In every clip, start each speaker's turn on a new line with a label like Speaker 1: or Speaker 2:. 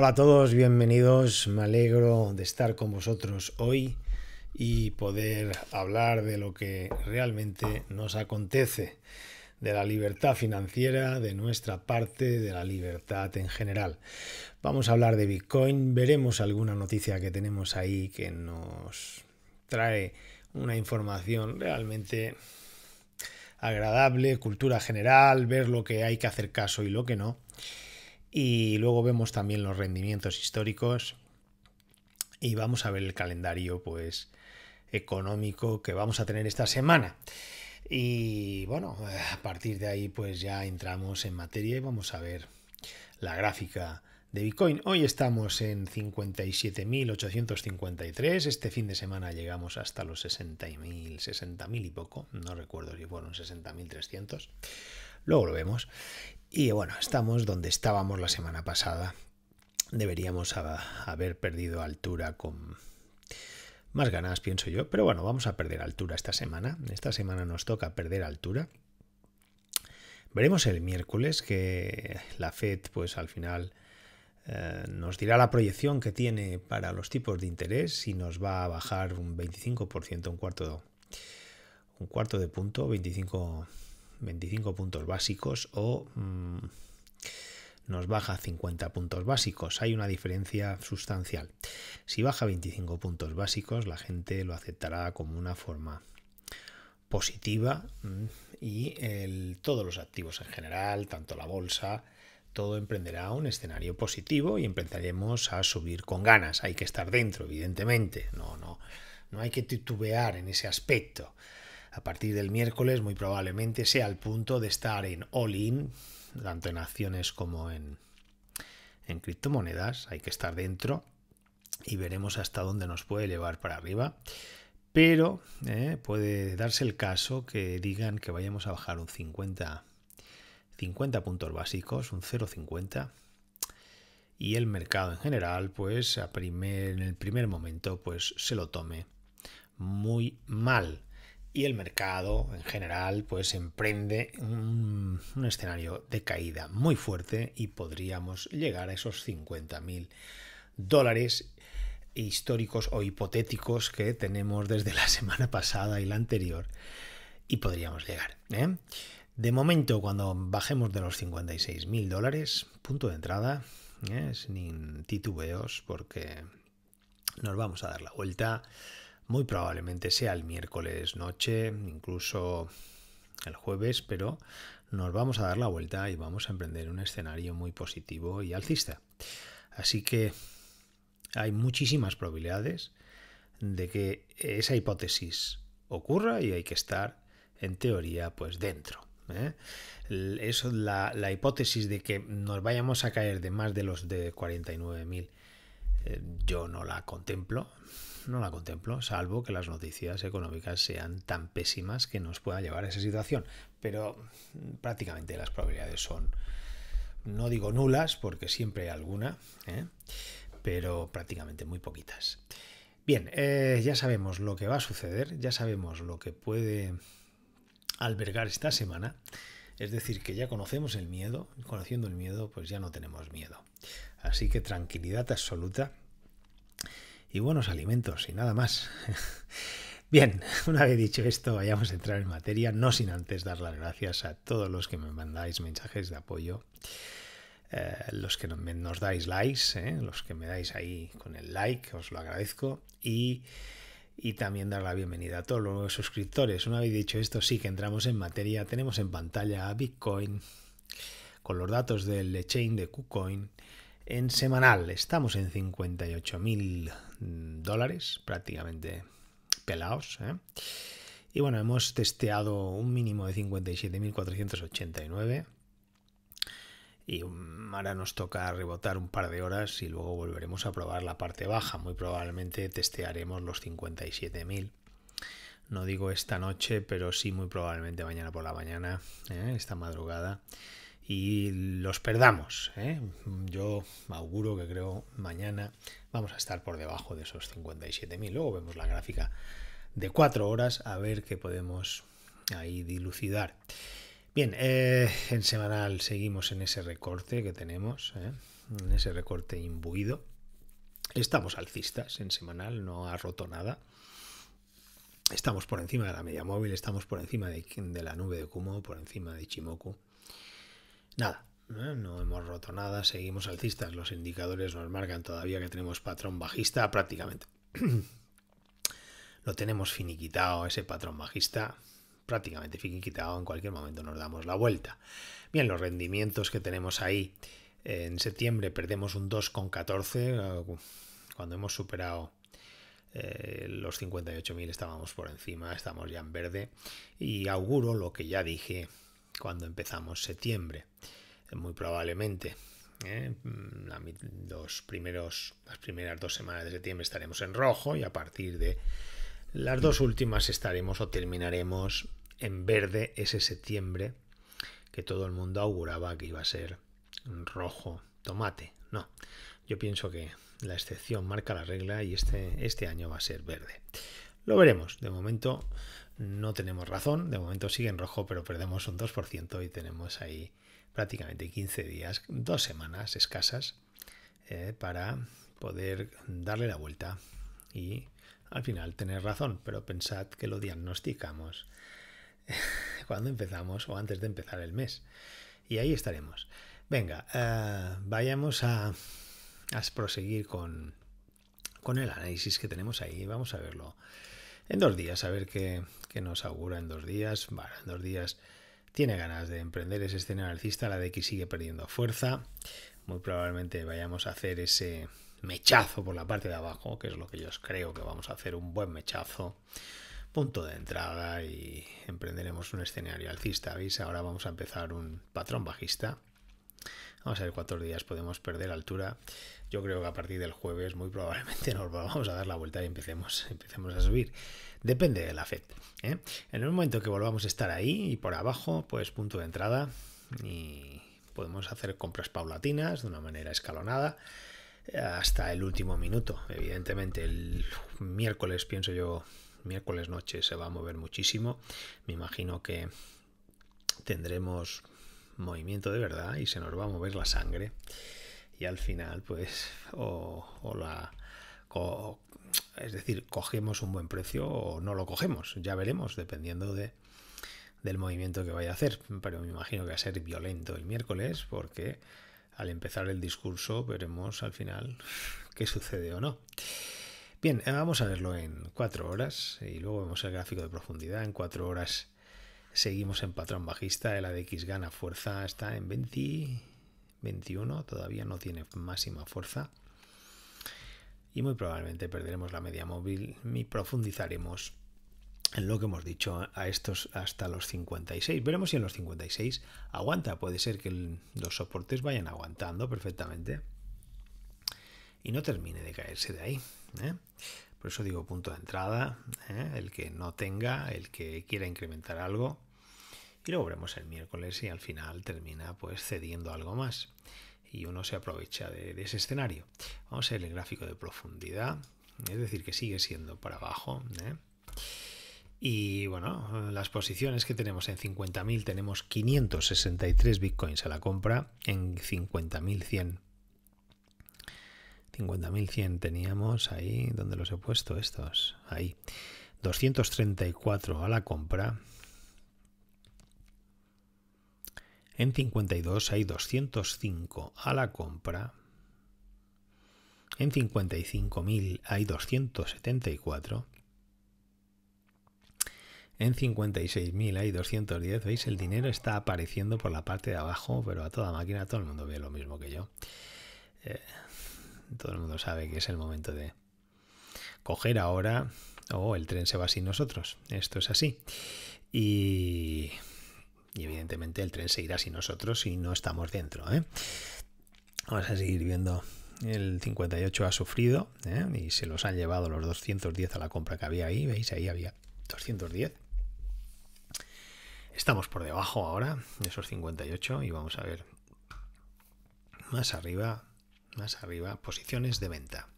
Speaker 1: Hola a todos, bienvenidos. Me alegro de estar con vosotros hoy y poder hablar de lo que realmente nos acontece, de la libertad financiera, de nuestra parte, de la libertad en general. Vamos a hablar de Bitcoin, veremos alguna noticia que tenemos ahí que nos trae una información realmente agradable, cultura general, ver lo que hay que hacer caso y lo que no. Y luego vemos también los rendimientos históricos y vamos a ver el calendario pues económico que vamos a tener esta semana. Y bueno, a partir de ahí pues ya entramos en materia y vamos a ver la gráfica de Bitcoin. Hoy estamos en 57.853, este fin de semana llegamos hasta los 60.000, 60.000 y poco, no recuerdo si fueron 60.300, luego lo vemos. Y bueno, estamos donde estábamos la semana pasada. Deberíamos haber perdido altura con más ganas, pienso yo. Pero bueno, vamos a perder altura esta semana. Esta semana nos toca perder altura. Veremos el miércoles que la Fed, pues al final eh, nos dirá la proyección que tiene para los tipos de interés si nos va a bajar un 25%, un cuarto, un cuarto de punto, 25 25 puntos básicos o mm, nos baja 50 puntos básicos. Hay una diferencia sustancial. Si baja 25 puntos básicos, la gente lo aceptará como una forma positiva mm, y todos los activos en general, tanto la bolsa, todo emprenderá un escenario positivo y empezaremos a subir con ganas. Hay que estar dentro, evidentemente. No, no, no hay que titubear en ese aspecto a partir del miércoles muy probablemente sea el punto de estar en all-in, tanto en acciones como en, criptomonedas, hay que estar dentro y veremos hasta dónde nos puede llevar para arriba. Pero eh, puede darse el caso que digan que vayamos a bajar un 50, puntos básicos, un 0,50. Y el mercado en general, pues a en el primer momento, pues se lo tome muy mal y el mercado en general pues emprende un, escenario de caída muy fuerte y podríamos llegar a esos 50.000 dólares históricos o hipotéticos que tenemos desde la semana pasada y la anterior y podríamos llegar. ¿eh? De momento cuando bajemos de los 56.000 dólares, punto de entrada, ¿eh? sin titubeos porque nos vamos a dar la vuelta muy probablemente sea el miércoles noche, incluso el jueves, pero nos vamos a dar la vuelta y vamos a emprender un escenario muy positivo y alcista. Así que hay muchísimas probabilidades de que esa hipótesis ocurra y hay que estar, en teoría, pues dentro. ¿eh? Eso, la, la, hipótesis de que nos vayamos a caer de más de los de 49.000, eh, yo no la contemplo no la contemplo, salvo que las noticias económicas sean tan pésimas que nos pueda llevar a esa situación. Pero mm, prácticamente las probabilidades son, no digo nulas, porque siempre hay alguna, ¿eh? pero prácticamente muy poquitas. Bien, eh, ya sabemos lo que va a suceder, ya sabemos lo que puede albergar esta semana. Es decir, que ya conocemos el miedo, conociendo el miedo, pues ya no tenemos miedo. Así que tranquilidad absoluta y buenos alimentos y nada más. Bien, una vez dicho esto, vayamos a entrar en materia, no sin antes dar las gracias a todos los que me mandáis mensajes de apoyo, eh, los que nos dais likes, eh, los que me dais ahí con el like, os lo agradezco, y, y también dar la bienvenida a todos los suscriptores. Una vez dicho esto, sí que entramos en materia, tenemos en pantalla a Bitcoin con los datos del chain de KuCoin en semanal, estamos en 58.000 Mm, dólares, prácticamente pelados. ¿eh? Y bueno, hemos testeado un mínimo de 57.489. Y mm, ahora nos toca rebotar un par de horas y luego volveremos a probar la parte baja. Muy probablemente testearemos los 57.000. No digo esta noche, pero sí muy probablemente mañana por la mañana, ¿eh? esta madrugada y los perdamos. ¿eh? Yo auguro que creo mañana vamos a estar por debajo de esos 57.000. Luego vemos la gráfica de 4 horas a ver qué podemos ahí dilucidar. Bien, eh, en semanal seguimos en ese recorte que tenemos, ¿eh? en ese recorte imbuido. Estamos alcistas en semanal, no ha roto nada. Estamos por encima de la media móvil, estamos por encima de, de la nube de Kumo, por encima de Ichimoku. Nada, eh, no hemos roto nada, seguimos alcistas. Los indicadores nos marcan todavía que tenemos patrón bajista prácticamente. Lo tenemos finiquitado, ese patrón bajista prácticamente finiquitado. En cualquier momento nos damos la vuelta. Bien, los rendimientos que tenemos ahí. Eh, en septiembre perdemos un 2,14 eh, cuando hemos superado los 58.000 estábamos por encima, estamos ya en verde y auguro lo que ya dije cuando empezamos septiembre. Muy probablemente. ¿eh? primeros, las primeras dos semanas de septiembre estaremos en rojo y a partir de las dos últimas estaremos o terminaremos en verde ese septiembre que todo el mundo auguraba que iba a ser rojo tomate. No, yo pienso que la excepción marca la regla y este, este año va a ser verde. Lo veremos. De momento no tenemos razón, de momento sigue en rojo, pero perdemos un 2% y tenemos ahí prácticamente 15 días, dos semanas escasas, eh, para poder darle la vuelta y al final tener razón, pero pensad que lo diagnosticamos cuando empezamos o antes de empezar el mes. Y ahí estaremos. Venga, eh, vayamos a, proseguir con, con el análisis que tenemos ahí. Vamos a verlo en dos días, a ver qué, nos augura en dos días. vale, en dos días tiene ganas de emprender ese escenario alcista, la de que sigue perdiendo fuerza. Muy probablemente vayamos a hacer ese mechazo por la parte de abajo, que es lo que yo creo que vamos a hacer, un buen mechazo. Punto de entrada y emprenderemos un escenario alcista. ¿Veis? Ahora vamos a empezar un patrón bajista Vamos a ver cuatro días podemos perder altura. Yo creo que a partir del jueves muy probablemente nos vamos a dar la vuelta y empecemos, empecemos a subir. Depende de la FED. ¿eh? En el momento que volvamos a estar ahí y por abajo, pues punto de entrada y podemos hacer compras paulatinas de una manera escalonada hasta el último minuto. Evidentemente el miércoles, pienso yo, miércoles noche se va a mover muchísimo. Me imagino que tendremos movimiento de verdad y se nos va a mover la sangre. Y al final, pues, o, la... es decir, cogemos un buen precio o no lo cogemos. Ya veremos, dependiendo de, del movimiento que vaya a hacer. Pero me imagino que va a ser violento el miércoles porque al empezar el discurso veremos al final qué sucede o no. Bien, eh, vamos a verlo en cuatro horas y luego vemos el gráfico de profundidad. En cuatro horas Seguimos en patrón bajista, el ADX gana fuerza, está en 21, todavía no tiene máxima fuerza. Y muy probablemente perderemos la media móvil y profundizaremos en lo que hemos dicho a estos hasta los 56. Veremos si en los 56 aguanta. Puede ser que los soportes vayan aguantando perfectamente y no termine de caerse de ahí. ¿eh? Por eso digo punto de entrada, ¿eh? el que no tenga, el que quiera incrementar algo. Y luego veremos el miércoles y al final termina pues cediendo algo más. Y uno se aprovecha de, ese escenario. Vamos a ver el gráfico de profundidad. Es decir, que sigue siendo para abajo. ¿eh? Y bueno, las posiciones que tenemos en 50.000 tenemos 563 bitcoins a la compra, en 50.100 50.100 teníamos ahí, donde los he puesto estos? Ahí. 234 a la compra. En 52 hay 205 a la compra. En 55.000 hay 274. En 56.000 hay 210. ¿Veis? El dinero está apareciendo por la parte de abajo, pero a toda máquina todo el mundo ve lo mismo que yo. Eh, todo el mundo sabe que es el momento de coger ahora o el tren se va sin nosotros. Esto es así. Y, evidentemente el tren se irá sin nosotros si no estamos dentro. ¿eh? Vamos a seguir viendo. El 58 ha sufrido ¿eh? y se los han llevado los 210 a la compra que había ahí. ¿Veis? Ahí había 210. Estamos por debajo ahora de esos 58 y vamos a ver más arriba más arriba, posiciones de venta.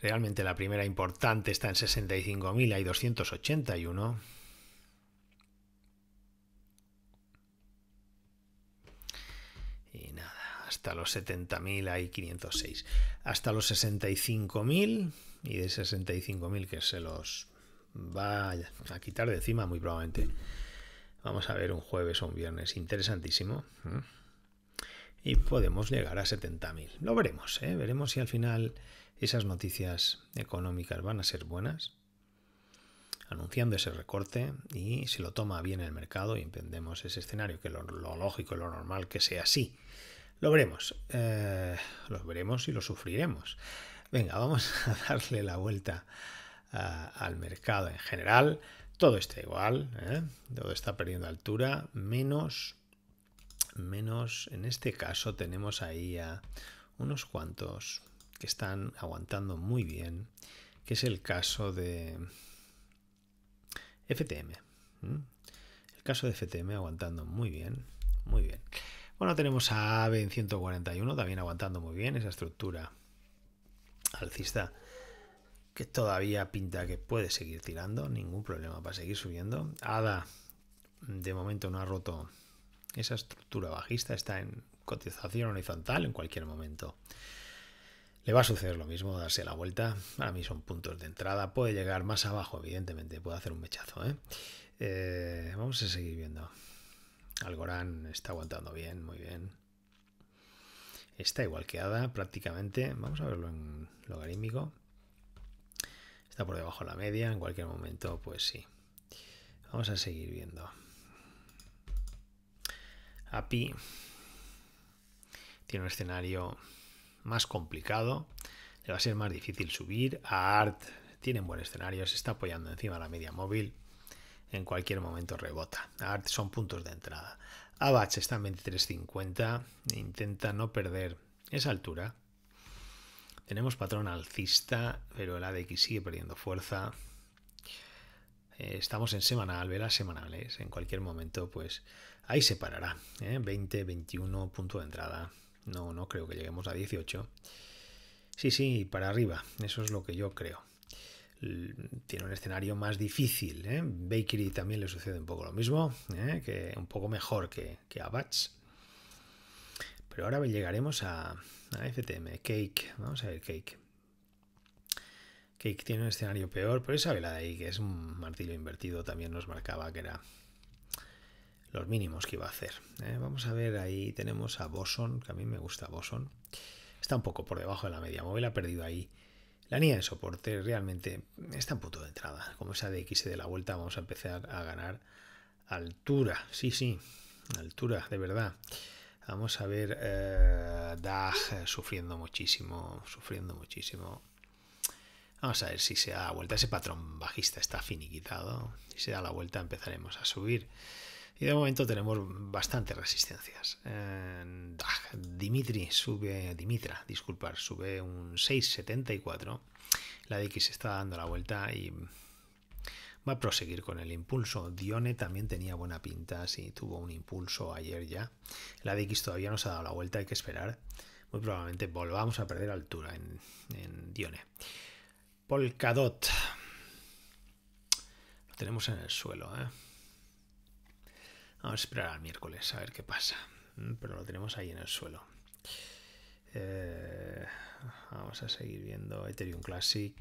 Speaker 1: Realmente la primera importante está en 65.000, hay 281. Y nada, hasta los 70.000 hay 506. Hasta los 65.000 y de 65.000 que se los va a quitar de encima muy probablemente. Vamos a ver un jueves o un viernes interesantísimo. Y podemos llegar a 70.000. Lo veremos, ¿eh? veremos si al final esas noticias económicas van a ser buenas, anunciando ese recorte y si lo toma bien el mercado y entendemos ese escenario, que lo, lo lógico y lo normal que sea así. Lo veremos, eh, lo veremos y lo sufriremos. Venga, vamos a darle la vuelta al mercado en general todo está igual, ¿eh? todo está perdiendo altura, menos, menos, en este caso tenemos ahí a unos cuantos que están aguantando muy bien, que es el caso de FTM. El caso de FTM aguantando muy bien, muy bien. Bueno, tenemos a AVE en 141 también aguantando muy bien esa estructura alcista que todavía pinta que puede seguir tirando, ningún problema para seguir subiendo. ADA de momento no ha roto esa estructura bajista, está en cotización horizontal en cualquier momento. Le va a suceder lo mismo, darse la vuelta. Para mí son puntos de entrada. Puede llegar más abajo, evidentemente. Puede hacer un mechazo. ¿eh? Eh, vamos a seguir viendo. Algorán está aguantando bien, muy bien. Está igual que Ada prácticamente. Vamos a verlo en logarítmico está por debajo de la media, en cualquier momento, pues sí. Vamos a seguir viendo. API tiene un escenario más complicado, le va a ser más difícil subir. A ART tiene buen escenario, se está apoyando encima de la media móvil, en cualquier momento rebota. ART son puntos de entrada. ABACH está en 23.50, intenta no perder esa altura. Tenemos patrón alcista, pero el ADX sigue perdiendo fuerza. Eh, estamos en semanal, velas semanales. ¿eh? En cualquier momento, pues ahí se parará. 20, ¿eh? 21 punto de entrada. No, no creo que lleguemos a 18. Sí, sí, para arriba. Eso es lo que yo creo. Tiene un escenario más difícil. Bakery también le sucede un poco lo mismo, que un poco mejor que, que pero ahora llegaremos a, FTM, Cake. Vamos a ver Cake. Cake tiene un escenario peor, pero esa vela de ahí, que es un martillo invertido, también nos marcaba que era los mínimos que iba a hacer. ¿eh? Vamos a ver, ahí tenemos a Boson, que a mí me gusta Boson. Está un poco por debajo de la media móvil, ha perdido ahí la línea de soporte. Realmente está en punto de entrada. Como esa de X de la vuelta, vamos a empezar a ganar altura. Sí, sí, altura, de verdad. Vamos a ver eh, Dag eh, sufriendo muchísimo, sufriendo muchísimo. Vamos a ver si se da la vuelta. Ese patrón bajista está finiquitado. Si se da la vuelta empezaremos a subir. Y de momento tenemos bastantes resistencias. Eh, Dag, Dimitri sube, Dimitra, disculpar, sube un 6,74. La DX está dando la vuelta y va a proseguir con el impulso. Dione también tenía buena pinta, si tuvo un impulso ayer ya. La ADX todavía no se ha dado la vuelta, hay que esperar. Muy probablemente volvamos a perder altura en, Dione. Polkadot. Lo tenemos en el suelo, ¿eh? Vamos a esperar al miércoles a ver qué pasa. Mm, pero lo tenemos ahí en el suelo. Eh, vamos a seguir viendo Ethereum Classic.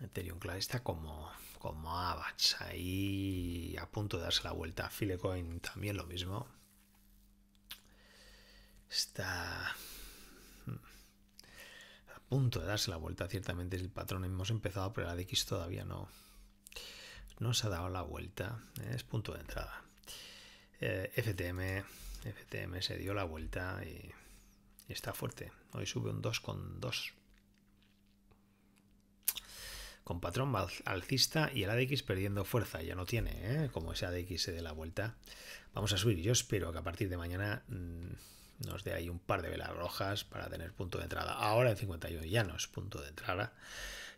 Speaker 1: Ethereum Classic está como, como y ahí a punto de darse la vuelta. Filecoin también lo mismo. Está hmm, a punto de darse la vuelta, ciertamente es el patrón. Hemos empezado, pero la de todavía no, no se ha dado la vuelta. ¿eh? Es punto de entrada. Eh, FTM, FTM se dio la vuelta y, y está fuerte. Hoy sube un 2,2 con patrón alcista y el ADX perdiendo fuerza. Ya no tiene, ¿eh? como ese ADX se dé la vuelta. Vamos a subir. Yo espero que a partir de mañana mm, nos dé ahí un par de velas rojas para tener punto de entrada. Ahora en 51 ya no es punto de entrada.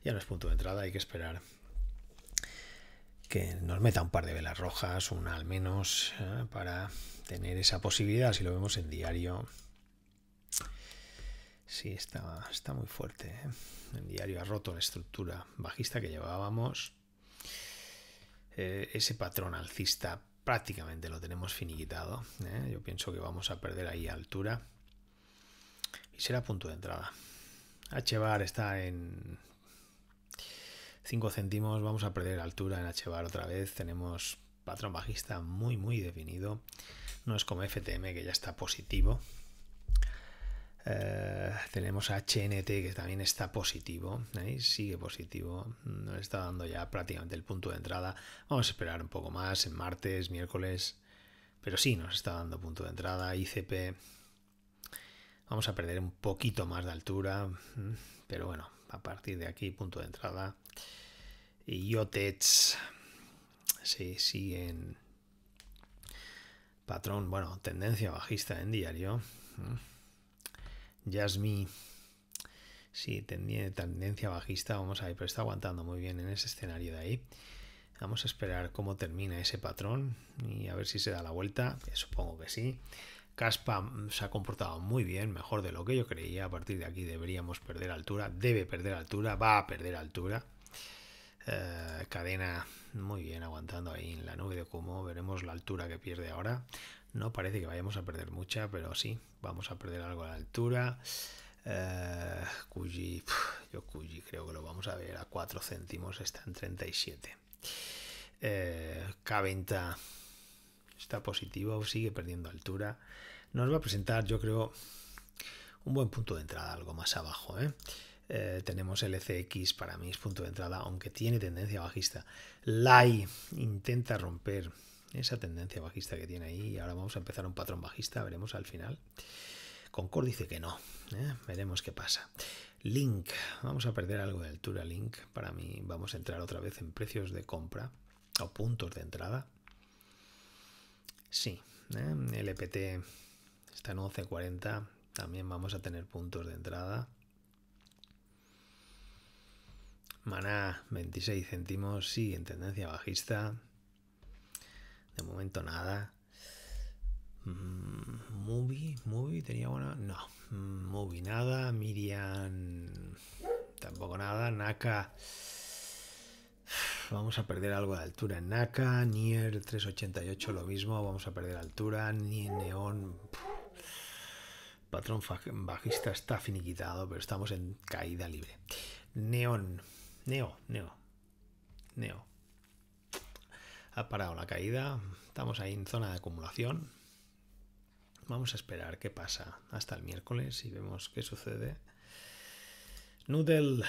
Speaker 1: Ya no es punto de entrada, hay que esperar que nos meta un par de velas rojas, una al menos, ¿eh? para tener esa posibilidad si lo vemos en diario Sí, está, está muy fuerte. ¿eh? El diario ha roto la estructura bajista que llevábamos. Eh, ese patrón alcista prácticamente lo tenemos finiquitado. ¿eh? Yo pienso que vamos a perder ahí altura. Y será punto de entrada. HBAR está en 5 céntimos. Vamos a perder altura en HBAR otra vez. Tenemos patrón bajista muy, muy definido. No es como FTM que ya está positivo. Eh, tenemos a HNT que también está positivo, ¿eh? sigue positivo, nos está dando ya prácticamente el punto de entrada. Vamos a esperar un poco más en martes, miércoles, pero sí nos está dando punto de entrada. ICP, vamos a perder un poquito más de altura, ¿eh? pero bueno, a partir de aquí, punto de entrada. Y IOTEX, sí, siguen. Patrón, bueno, tendencia bajista en diario. ¿eh? Jasmine, sí, tendencia bajista, vamos a ver, pero está aguantando muy bien en ese escenario de ahí. Vamos a esperar cómo termina ese patrón y a ver si se da la vuelta, supongo que sí. Caspa mm, se ha comportado muy bien, mejor de lo que yo creía. A partir de aquí deberíamos perder altura, debe perder altura, va a perder altura. Eh, cadena muy bien aguantando ahí en la nube de Kumo. Veremos la altura que pierde ahora. No parece que vayamos a perder mucha, pero sí, vamos a perder algo a la altura. Eh, yo creo que lo vamos a ver a 4 céntimos, está en 37. Eh, está positivo, sigue perdiendo altura. Nos va a presentar, yo creo, un buen punto de entrada, algo más abajo. ¿eh? Eh, tenemos LCX, para mí es punto de entrada, aunque tiene tendencia bajista. LAI intenta romper esa tendencia bajista que tiene ahí. Ahora vamos a empezar un patrón bajista, veremos al final. Concord dice que no, ¿eh? veremos qué pasa. Link, vamos a perder algo de altura Link, para mí vamos a entrar otra vez en precios de compra o puntos de entrada. Sí, ¿eh? LPT e está en 11.40, también vamos a tener puntos de entrada. Maná, 26 céntimos, sí, en tendencia bajista. De momento nada. Mm, movie, movie, tenía buena. No, mm, movie nada. Miriam tampoco nada. Naka. Vamos a perder algo de altura en Naka. Nier 388 lo mismo. Vamos a perder altura. Ni Neon. Patrón bajista está finiquitado, pero estamos en caída libre. Neon. Neo, Neo. Neo ha parado la caída, estamos ahí en zona de acumulación. Vamos a esperar qué pasa hasta el miércoles y vemos qué sucede. Nudel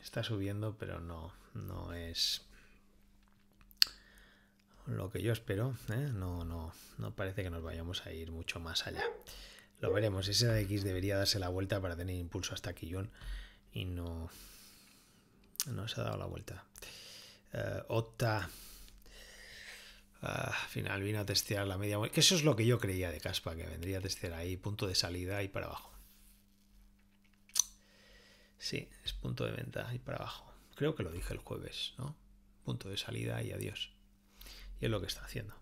Speaker 1: está subiendo, pero no, no es lo que yo espero. ¿eh? No, no, no parece que nos vayamos a ir mucho más allá. Lo veremos. Ese X debería darse la vuelta para tener impulso hasta aquí y no, no se ha dado la vuelta. Eh, Ota ah, al final vino a testear la media. Que eso es lo que yo creía de Caspa, que vendría a testear ahí, punto de salida y para abajo. Sí, es punto de venta y para abajo. Creo que lo dije el jueves, ¿no? Punto de salida y adiós. Y es lo que está haciendo.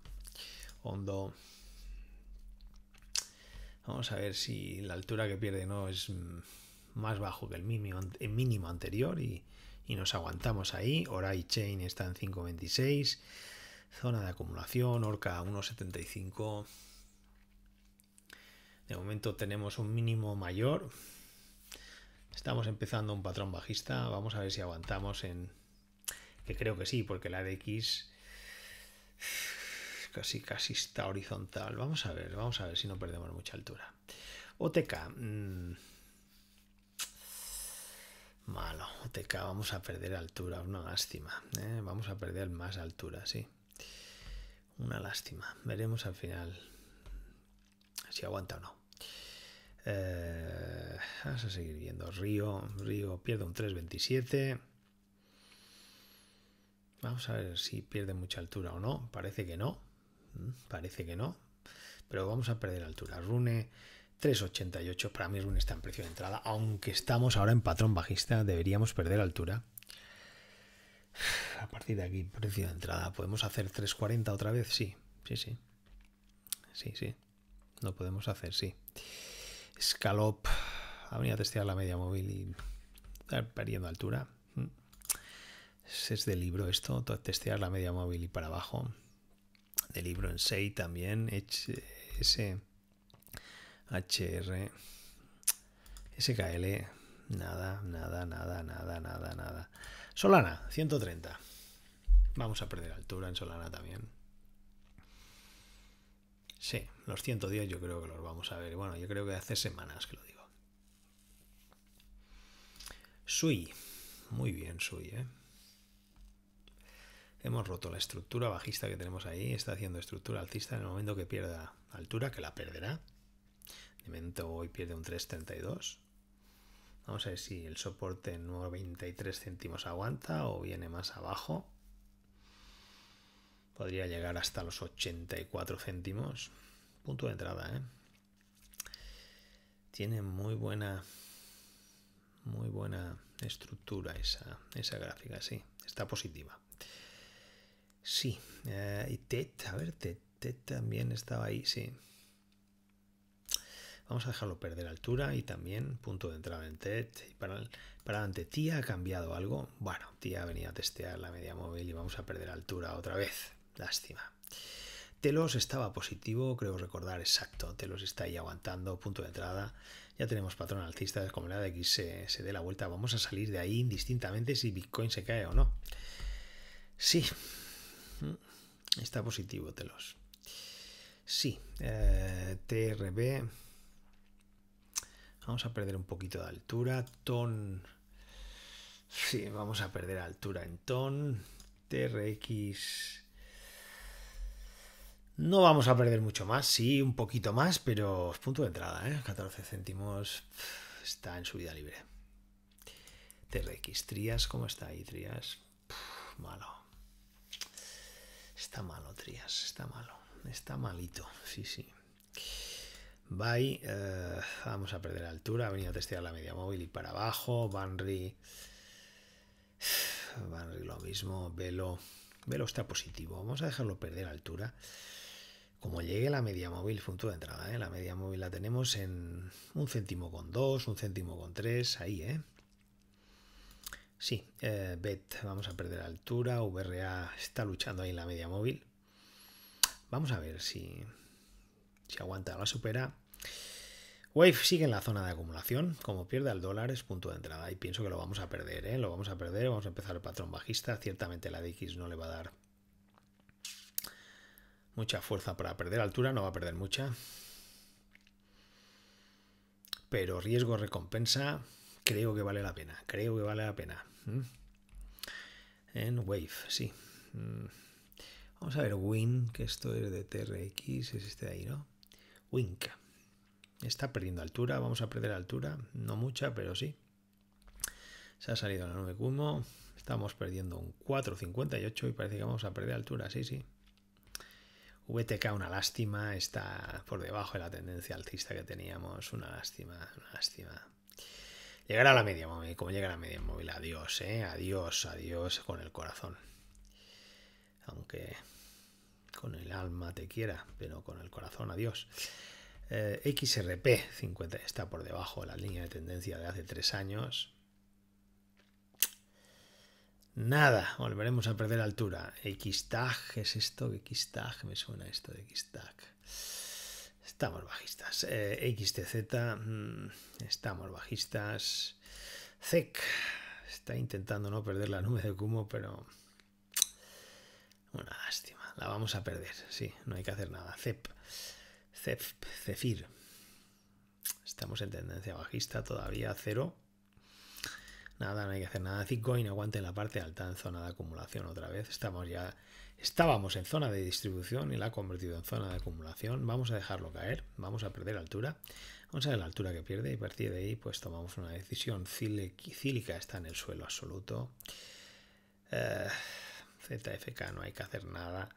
Speaker 1: Hondo. Vamos a ver si la altura que pierde no es mm, más bajo que el mínimo, el mínimo anterior y, y nos aguantamos ahí. Orai Chain está en 5.26. Zona de acumulación, Orca 1.75. De momento tenemos un mínimo mayor. Estamos empezando un patrón bajista. Vamos a ver si aguantamos en... Que creo que sí, porque la de casi casi está horizontal. Vamos a ver, vamos a ver si no perdemos mucha altura. OTK. Mm, Malo, te vamos a perder altura, una lástima. ¿eh? Vamos a perder más altura, sí. Una lástima. Veremos al final si aguanta o no. Eh, vamos a seguir viendo. Río, Río pierde un 3.27. Vamos a ver si pierde mucha altura o no. Parece que no. Parece que no. Pero vamos a perder altura. Rune 3,88 para mí es está en precio de entrada, aunque estamos ahora en patrón bajista, deberíamos perder altura. A partir de aquí, precio de entrada, ¿podemos hacer 3,40 otra vez? Sí, sí, sí. Sí, sí. Lo podemos hacer, sí. Scalop ha venido a testear la media móvil y perdiendo altura. Mm. Es de libro esto, testear la media móvil y para abajo. De libro en 6 también. Ese HR, SKL, nada, nada, nada, nada, nada, nada. Solana, 130. Vamos a perder altura en Solana también. Sí, los 110 yo creo que los vamos a ver. Bueno, yo creo que hace semanas que lo digo. Sui. Muy bien, Sui, ¿eh? Hemos roto la estructura bajista que tenemos ahí. Está haciendo estructura alcista en el momento que pierda altura, que la perderá hoy pierde un 3,32. Vamos a ver si el soporte en 93 céntimos aguanta o viene más abajo. Podría llegar hasta los 84 céntimos. Punto de entrada, ¿eh? Tiene muy buena, muy buena estructura esa, gráfica, sí. Está positiva. Sí, eh, y tet a ver, tet también estaba ahí, sí. Vamos a dejarlo perder altura y también punto de entrada en TED. para, para adelante, tía ha cambiado algo. Bueno, tía venía a testear la media móvil y vamos a perder altura otra vez. Lástima. Telos estaba positivo, creo recordar exacto. Telos está ahí aguantando, punto de entrada. Ya tenemos patrón alcista, como la de X se, dé la vuelta. Vamos a salir de ahí indistintamente si Bitcoin se cae o no. Sí, mm, está positivo Telos. Sí, eh, TRB Vamos a perder un poquito de altura. Ton. Sí, vamos a perder altura en ton. TRX. No vamos a perder mucho más, sí, un poquito más, pero punto de entrada, ¿eh? 14 céntimos está en subida libre. TRX, trías ¿cómo está ahí, Trias? malo. Está malo, trías está malo. Está malito, sí, sí bye eh, vamos a perder altura, ha venido a testear la media móvil y para abajo, Banry, Banry lo mismo, Velo, Velo está positivo, vamos a dejarlo perder altura. Como llegue la media móvil, punto de entrada, ¿eh? la media móvil la tenemos en un céntimo con dos, un céntimo con tres, ahí, ¿eh? Sí, eh, BET, vamos a perder altura, VRA está luchando ahí en la media móvil. Vamos a ver si, si aguanta, la supera. Wave sigue en la zona de acumulación, como pierde al dólar es punto de entrada y pienso que lo vamos a perder, ¿eh? lo vamos a perder, vamos a empezar el patrón bajista, ciertamente la DX no le va a dar mucha fuerza para perder altura, no va a perder mucha, pero riesgo-recompensa creo que vale la pena, creo que vale la pena. En Wave, sí. Mm. Vamos a ver Win, que esto es de TRX, es este de ahí, ¿no? Wink. Está perdiendo altura, vamos a perder altura, no mucha, pero sí. Se ha salido la nube estamos perdiendo un 4,58 y parece que vamos a perder altura, sí, sí. VTK una lástima, está por debajo de la tendencia alcista que teníamos, una lástima, una lástima. Llegar a la media móvil, como llega a la media móvil, adiós, eh, adiós, adiós con el corazón. Aunque con el alma te quiera, pero con el corazón, adiós. Eh, XRP 50 está por debajo de la línea de tendencia de hace tres años. Nada, volveremos a perder altura. XTAG, ¿es esto? XTAG, me suena esto de XTAG. Estamos bajistas. Eh, XTZ, mm, estamos bajistas. Zec e está intentando no perder la nube de Kumo, pero... Una lástima, la vamos a perder, sí, no hay que hacer nada. ZEP. Cefir. Estamos en tendencia bajista todavía, cero. Nada, no hay que hacer nada. Zitcoin aguante en la parte alta en zona de acumulación otra vez. Estamos ya, estábamos en zona de distribución y la ha convertido en zona de acumulación. Vamos a dejarlo caer, vamos a perder altura. Vamos a ver la altura que pierde y a partir de ahí pues tomamos una decisión. Cílica está en el suelo absoluto. Eh, ZFK no hay que hacer nada.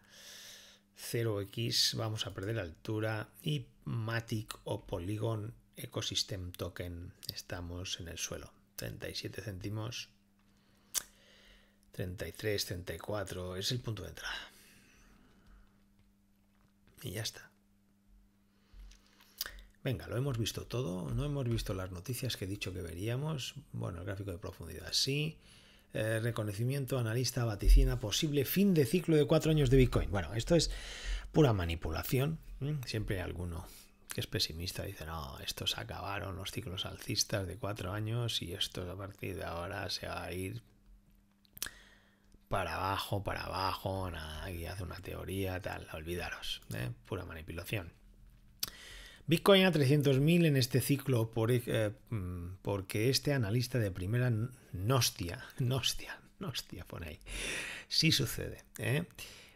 Speaker 1: 0x, vamos a perder altura y Matic o Polygon Ecosystem Token, estamos en el suelo, 37 céntimos, 33, 34, es el punto de entrada. Y ya está. Venga, lo hemos visto todo, no hemos visto las noticias que he dicho que veríamos, bueno, el gráfico de profundidad sí, eh, reconocimiento, analista, vaticina, posible fin de ciclo de cuatro años de Bitcoin. Bueno, esto es pura manipulación. ¿eh? Siempre alguno que es pesimista, dice, no, estos acabaron los ciclos alcistas de cuatro años y esto a partir de ahora se va a ir para abajo, para abajo, nada, aquí hace una teoría, tal, olvidaros, ¿eh? pura manipulación. Bitcoin a 300.000 en este ciclo mm, porque este analista de primera Nostia, Nostia, Nostia, pone ahí. Sí sucede. ¿eh?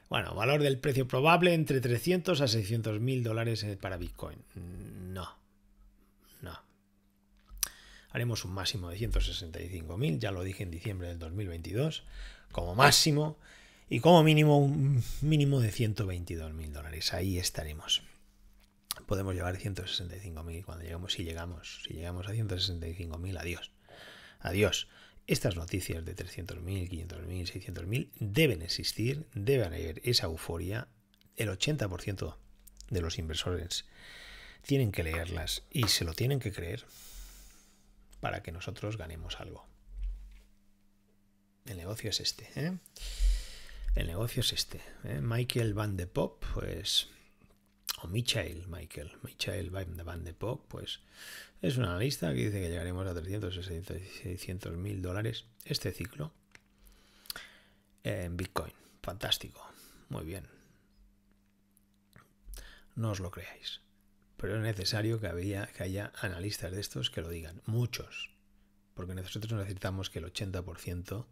Speaker 1: Bueno, valor del precio probable entre 300 a 600 mil dólares eh, para Bitcoin. No, no. Haremos un máximo de 165 mil, ya lo dije en diciembre del 2022, como máximo y como mínimo un mínimo de 122 mil dólares. Ahí estaremos. Podemos llevar 165 mil cuando llegamos, si llegamos, si llegamos a 165 mil, adiós. Adiós. Estas noticias de 300.000, 500.000, 600.000 deben existir, deben haber esa euforia. El 80% de los inversores tienen que leerlas y se lo tienen que creer para que nosotros ganemos algo. El negocio es este. ¿eh? El negocio es este. ¿eh? Michael Van de Pop, pues o Michael, Michael, Michael de Van de Pop, pues es un analista que dice que llegaremos a 300, 600 mil dólares este ciclo en Bitcoin. Fantástico, muy bien. No os lo creáis, pero es necesario que, había que haya analistas de estos que lo digan, muchos, porque nosotros necesitamos que el 80%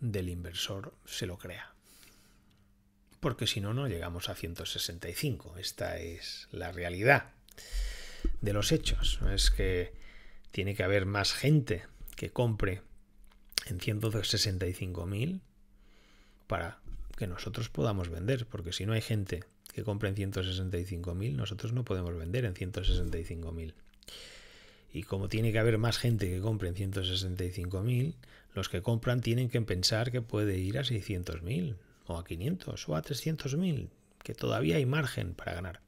Speaker 1: del inversor se lo crea porque si no, no llegamos a 165. Esta es la realidad de los hechos. Es que tiene que haber más gente que compre en 165.000 para que nosotros podamos vender, porque si no hay gente que compre en 165.000, nosotros no podemos vender en 165.000. Y como tiene que haber más gente que compre en 165.000, los que compran tienen que pensar que puede ir a 600.000 a 500 o a 300.000, que todavía hay margen para ganar.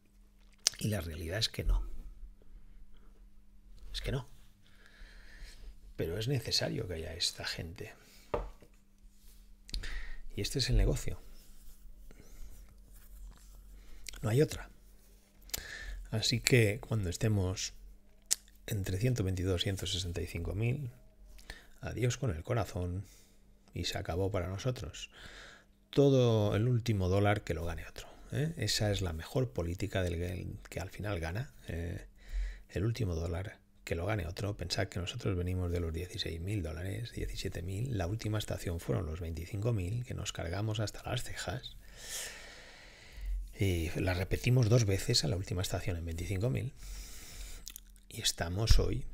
Speaker 1: Y la realidad es que no. Es que no. Pero es necesario que haya esta gente. Y este es el negocio. No hay otra. Así que cuando estemos entre 122 y 165 mil, adiós con el corazón y se acabó para nosotros todo el último dólar que lo gane otro. ¿eh? Esa es la mejor política del que, al final gana. Eh, el último dólar que lo gane otro. Pensad que nosotros venimos de los 16.000 dólares, 17.000. La última estación fueron los 25.000, que nos cargamos hasta las cejas. Y la repetimos dos veces a la última estación en 25.000. Y estamos hoy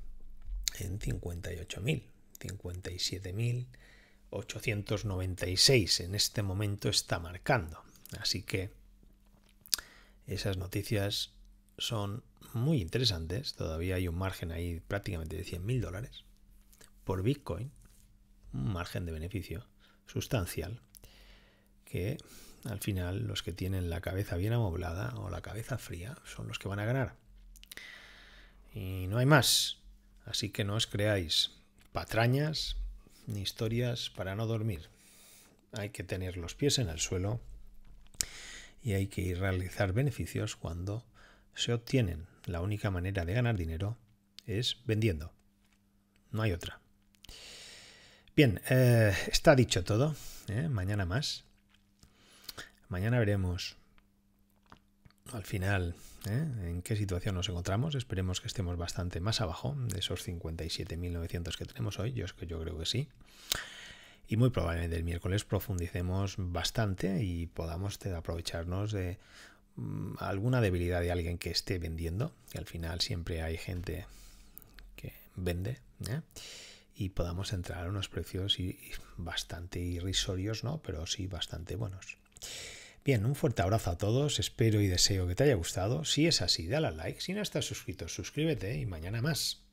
Speaker 1: en 58.000, 57.000. 896 en este momento está marcando. Así que esas noticias son muy interesantes. Todavía hay un margen ahí prácticamente de 100.000 mil dólares por Bitcoin. Un margen de beneficio sustancial que al final los que tienen la cabeza bien amoblada o la cabeza fría son los que van a ganar. Y no hay más. Así que no os creáis patrañas historias para no dormir. Hay que tener los pies en el suelo y hay que ir a realizar beneficios cuando se obtienen. La única manera de ganar dinero es vendiendo. No hay otra. Bien, eh, está dicho todo. ¿eh? Mañana más. Mañana veremos al final ¿eh? en qué situación nos encontramos. Esperemos que estemos bastante más abajo de esos 57.900 que tenemos hoy. Yo, yo creo que sí. Y muy probablemente el miércoles profundicemos bastante y podamos aprovecharnos de mm, alguna debilidad de alguien que esté vendiendo, que al final siempre hay gente que vende, ¿eh? y podamos entrar a unos precios bastante irrisorios, ¿no? Pero sí bastante buenos un fuerte abrazo a todos, espero y deseo que te haya gustado. Si es así, dale a like, si no estás suscrito, suscríbete y mañana más.